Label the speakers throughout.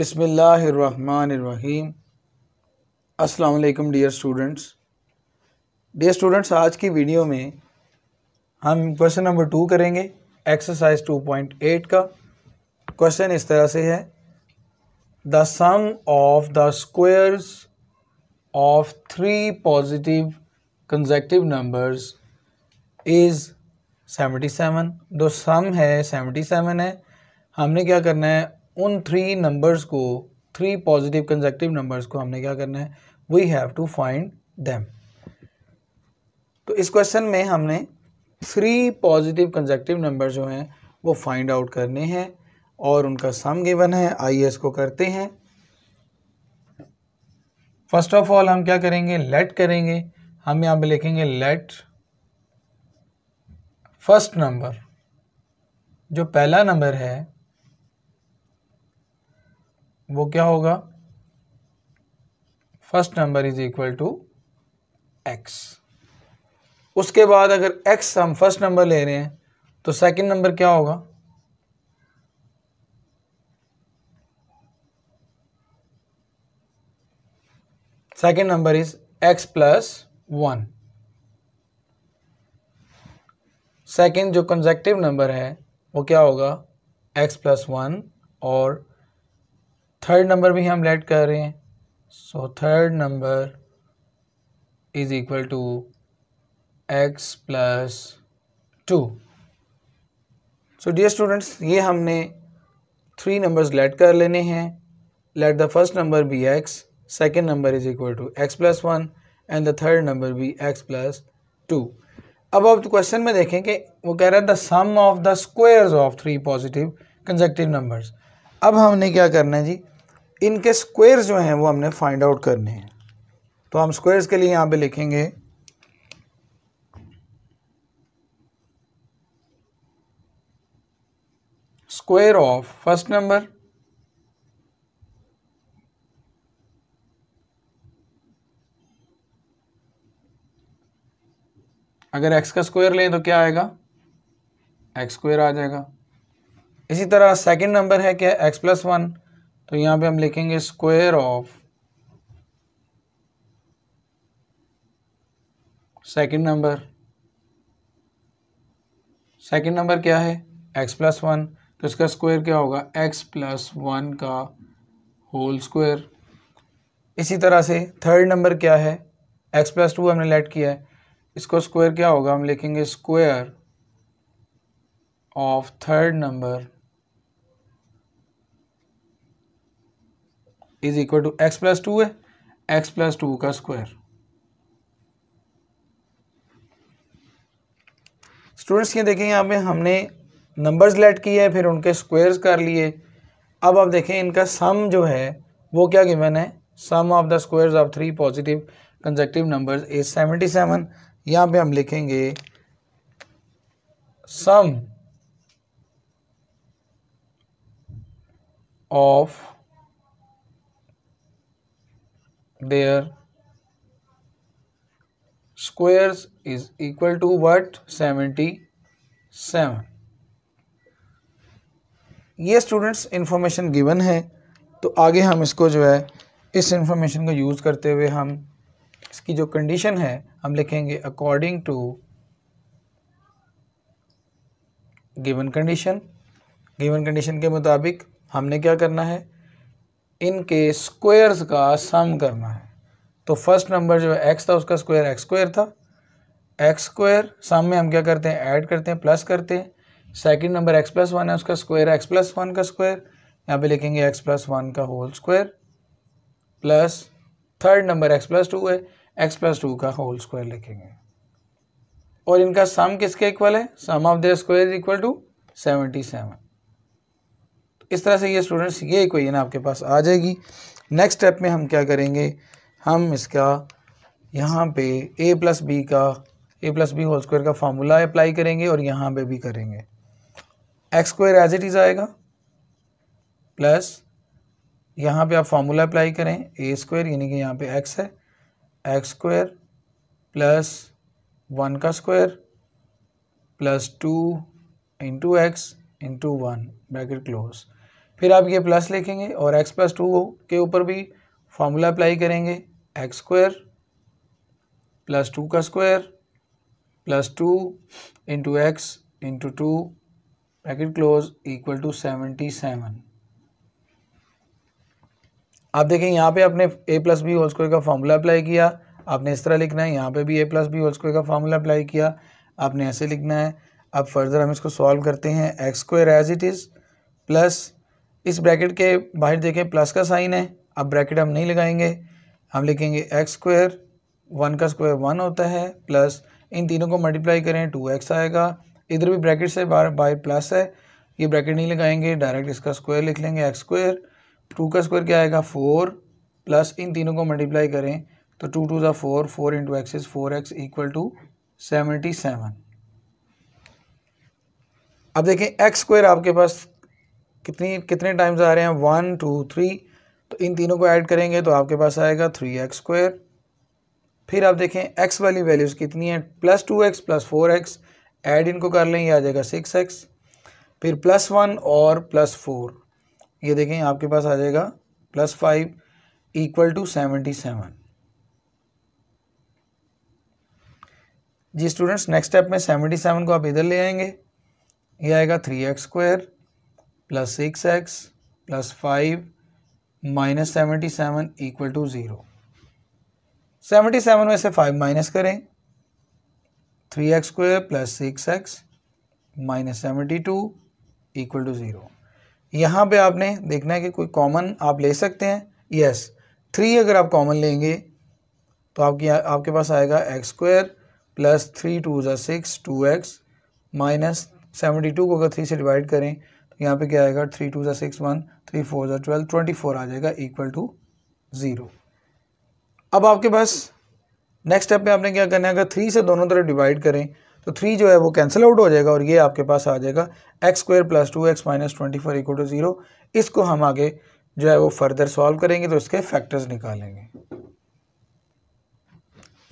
Speaker 1: बिसमीम् अस्सलाम dear students dear students आज की वीडियो में हम क्वेश्चन नंबर टू करेंगे एक्सरसाइज टू पॉइंट एट का क्वेश्चन इस तरह से है the sum of the squares of three positive consecutive numbers is seventy seven दो सम है सेवेंटी सेवन है हमने क्या करना है उन थ्री नंबर्स को थ्री पॉजिटिव कंजेक्टिव नंबर्स को हमने क्या करना है we have to find them तो इस क्वेश्चन में हमने थ्री पॉजिटिव कंजेक्टिव नंबर जो हैं वो फाइंड आउट करने हैं और उनका सम गिवन है आइए इसको करते हैं फर्स्ट ऑफ ऑल हम क्या करेंगे लेट करेंगे हम यहाँ पे लिखेंगे लेट फर्स्ट नंबर जो पहला नंबर है वो क्या होगा first number is equal to x उसके बाद अगर एक्स हम फर्स्ट नंबर ले रहे हैं तो सेकंड नंबर क्या होगा second number is x plus one second जो कंजेक्टिव नंबर है वो क्या होगा एक्स प्लस वन और थर्ड नंबर भी हम लेट कर रहे हैं so third number is equal to x plus two so dear students ये हमने थ्री नंबर्स लेट कर लेने हैं let the first number be x second number is equal to x plus one and the third number be x plus two अब आप question में देखें कि वो कह रहा है the sum of the squares of three positive consecutive numbers अब हमने क्या करना है जी इनके स्क्वेयर जो हैं वो हमने फाइंड आउट करने हैं तो हम स्क्वेयर्स के लिए यहाँ पे लिखेंगे स्क्वेयर ऑफ फर्स्ट नंबर अगर एक्स का स्क्वायर लें तो क्या आएगा एक्स स्क्वायर आ जाएगा इसी तरह सेकंड नंबर है क्या एक्स प्लस वन तो यहाँ पे हम लिखेंगे square of second number second number क्या है एक्स प्लस वन तो इसका स्क्वायर क्या होगा एक्स प्लस वन का होल स्क्वायर इसी तरह से थर्ड नंबर क्या है एक्स प्लस टू हमने लेट किया है इसको स्क्वायर क्या होगा हम लिखेंगे square of third number is equal to x plus two है एक्स प्लस टू का स्क्वायर स्टूडेंट्स ये देखें यहाँ पे हमने नंबर्स लेट किए फिर उनके स्क्वायर्स कर लिए अब आप देखें इनका सम जो है वो क्या कि है sum of the squares of three positive consecutive numbers is seventy seven यहाँ पर हम लिखेंगे sum of their squares is equal to what 77 ये स्टूडेंट्स इन्फॉर्मेशन गिवन है तो आगे हम इसको जो है इस इंफॉर्मेशन को यूज़ करते हुए हम इसकी जो कंडीशन है हम लिखेंगे according to given condition given condition के मुताबिक हमने क्या करना है इनके स्क्वेयर्स का सम करना है तो फर्स्ट नंबर जो एक्स था उसका स्क्वायर एक्स स्क्वायर था एक्स स्क्वायर सम में हम क्या करते हैं ऐड करते हैं प्लस करते हैं second number x plus one है उसका स्क्वायर एक्स प्लस वन का स्क्वायर यहाँ पे लिखेंगे एक्स प्लस वन का whole square plus third number x plus two है एक्स प्लस टू का होल स्क्वायर लिखेंगे और इनका सम किसके इक्वल है sum of the square equal to seventy seven इस तरह से ये स्टूडेंट्स ये इक्वेशन आपके पास आ जाएगी नेक्स्ट स्टेप में हम क्या करेंगे हम इसका यहाँ पे ए प्लस बी का A plus B whole square का फार्मूला अप्लाई करेंगे और यहाँ पे भी करेंगे x square as it is आएगा प्लस यहाँ पे आप फार्मूला अप्लाई करें ए स्क्वायर यानी कि यहाँ पे एक्स है एक्स स्क्वायर प्लस वन का square plus two into x into one bracket close फिर आप ये प्लस लिखेंगे और एक्स प्लस टू के ऊपर भी फार्मूला अप्लाई करेंगे एक्स स्क्वायर प्लस टू का square plus two into x into two bracket close equal to seventy seven आप देखें यहाँ पे आपने A plus B whole square का फार्मूला अप्लाई किया आपने इस तरह लिखना है यहाँ पे भी A plus B whole square का फार्मूला अप्लाई किया आपने ऐसे लिखना है अब फर्दर हम इसको सॉल्व करते हैं x square as it is plus इस ब्रैकेट के बाहर देखें प्लस का साइन है अब ब्रैकेट हम नहीं लगाएंगे हम लिखेंगे एक्स स्क्वायर वन का स्क्वायर वन होता है प्लस इन तीनों को मल्टीप्लाई करें टू एक्स आएगा इधर भी ब्रैकेट से बाहर बाहर प्लस है ये ब्रैकेट नहीं लगाएंगे डायरेक्ट इसका स्क्वायर लिख लेंगे एक्स स्क्वायर टू का स्क्वायर क्या आएगा फोर प्लस इन तीनों को मल्टीप्लाई करें तो टू टू ज़ा four four into x is four x equal to seventy seven अब देखें एक्स स्क्वायर आपके पास कितनी कितने टाइम्स आ रहे हैं वन टू थ्री तो इन तीनों को ऐड करेंगे तो आपके पास आएगा थ्री एक्स स्क्वायर फिर आप देखें एक्स वाली वैल्यूज़ कितनी है plus two x plus four x add इनको कर लें ये आ जाएगा सिक्स एक्स फिर प्लस वन और प्लस फोर ये देखें आपके पास आ जाएगा plus five equal to seventy seven जी स्टूडेंट्स नेक्स्ट स्टेप में सेवेंटी सेवन को आप इधर ले आएंगे ये आएगा three x square plus six x plus five minus seventy seven equal to zero seventy seven में से फाइव माइनस करें three x square plus six x minus seventy two equal to zero यहाँ पे आपने देखना है कि कोई कॉमन आप ले सकते हैं यस थ्री अगर आप कॉमन लेंगे तो आपकी आपके पास आएगा x square plus three two ज़ा six two x minus seventy two को अगर थ्री से डिवाइड करें यहाँ पे क्या आएगा थ्री टू जिक्स वन थ्री फोर जो ट्वेल्व ट्वेंटी फोर आ जाएगा इक्वल टू ज़ीरो अब आपके पास नेक्स्ट स्टेप में आपने क्या करना है अगर थ्री से दोनों तरफ डिवाइड करें तो थ्री जो है वो कैंसिल आउट हो जाएगा और ये आपके पास आ जाएगा x square plus two x minus twenty four equal to zero इसको हम आगे जो है वो फर्दर सॉल्व करेंगे तो इसके फैक्टर्स निकालेंगे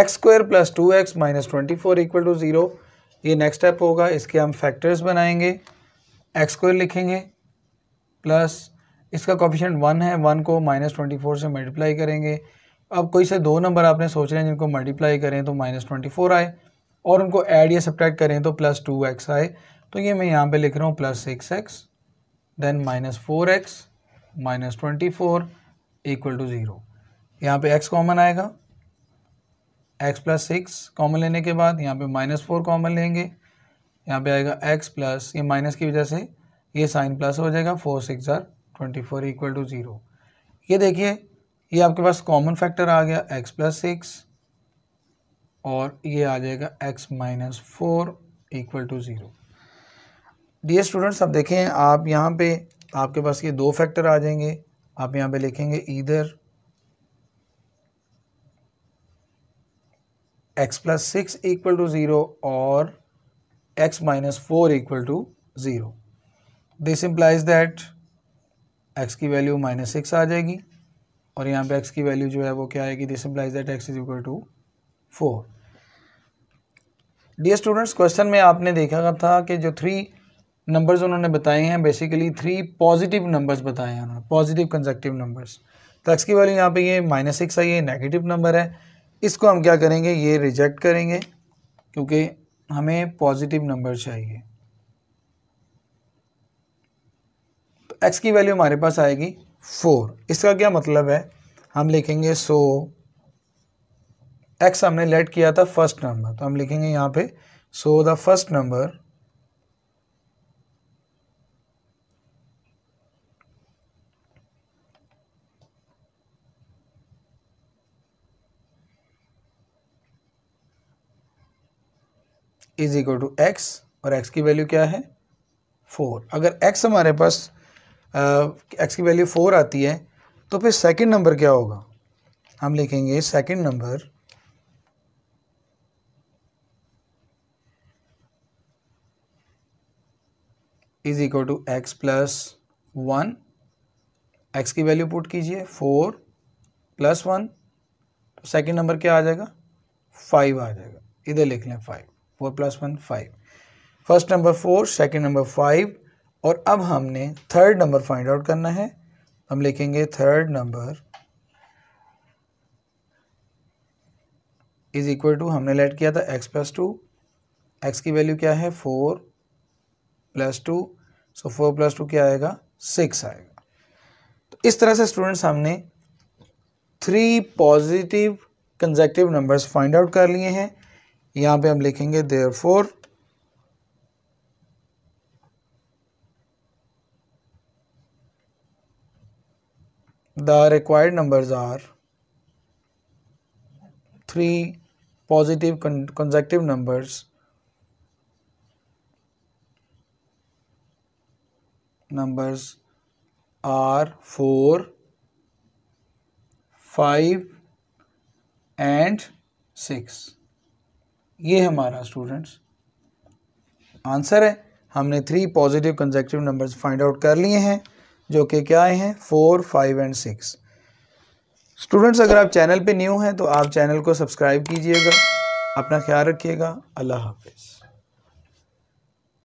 Speaker 1: x square plus two x minus twenty four equal to zero ये नेक्स्ट स्टेप होगा इसके हम फैक्टर्स बनाएंगे एक्स स्क्वायर लिखेंगे प्लस इसका कॉफिशेंट वन है वन को माइनस ट्वेंटी फोर से मल्टीप्लाई करेंगे अब कोई से दो नंबर आपने सोच रहे हैं जिनको मल्टीप्लाई करें तो माइनस ट्वेंटी फोर आए और उनको ऐड या सब्ट्रैक्ट करें तो प्लस टू एक्स आए तो ये मैं यहाँ पे लिख रहा हूँ plus six x then minus four x minus twenty four equal to zero यहाँ पर एक्स कॉमन आएगा एक्स प्लस सिक्स कॉमन लेने के बाद यहाँ पर माइनस फोर कॉमन लेंगे यहाँ पे आएगा x प्लस ये माइनस की वजह से ये साइन प्लस हो जाएगा four six are twenty four equal to zero ये देखिए ये आपके पास कॉमन फैक्टर आ गया x प्लस सिक्स और ये आ जाएगा x minus four equal to zero the students अब देखें आप यहाँ पे आपके पास ये दो फैक्टर आ जाएंगे आप यहाँ पे लिखेंगे इधर x plus six equal to zero और x minus four equal to zero this implies that x की वैल्यू माइनस सिक्स आ जाएगी और यहाँ पे x की वैल्यू जो है वो क्या आएगी this implies that x is equal to four dear students question में आपने देखा था कि जो थ्री नंबर्स उन्होंने बताए हैं बेसिकली थ्री पॉजिटिव नंबर्स बताए हैं उन्होंने पॉजिटिव कंजक्टिव नंबर्स तो एक्स की वैल्यू यहाँ पे ये माइनस सिक्स है ये नेगेटिव नंबर है इसको हम क्या करेंगे ये रिजेक्ट करेंगे क्योंकि हमें पॉजिटिव नंबर चाहिए तो एक्स की वैल्यू हमारे पास आएगी फोर इसका क्या मतलब है हम लिखेंगे सो एक्स हमने लेट किया था फर्स्ट नंबर तो हम लिखेंगे यहाँ पे so the first number is equal to x और एक्स की वैल्यू क्या है फोर अगर एक्स हमारे पास एक्स की वैल्यू फोर आती है तो फिर सेकंड नंबर क्या होगा हम लिखेंगे second number is equal to x plus one x की वैल्यू पुट कीजिए फोर प्लस वन तो सेकेंड नंबर क्या आ जाएगा फाइव आ जाएगा इधर लिख लें five four plus one five first number four second number five और अब हमने थर्ड नंबर फाइंड आउट करना है हम लिखेंगे third number is equal to हमने लेट किया था एक्स प्लस टू एक्स की वैल्यू क्या है four plus two so four plus two क्या आएगा सिक्स आएगा तो इस तरह से स्टूडेंट्स हमने three positive consecutive numbers find out कर लिए हैं यहां पे हम लिखेंगे therefore the required numbers are three positive consecutive numbers numbers are four five and six ये हमारा स्टूडेंट्स आंसर है हमने three positive consecutive numbers find out कर लिए हैं जो कि क्या आए हैं four five and six students अगर आप चैनल पे न्यू हैं तो आप चैनल को सब्सक्राइब कीजिएगा अपना ख्याल रखिएगा अल्लाह हाफिज़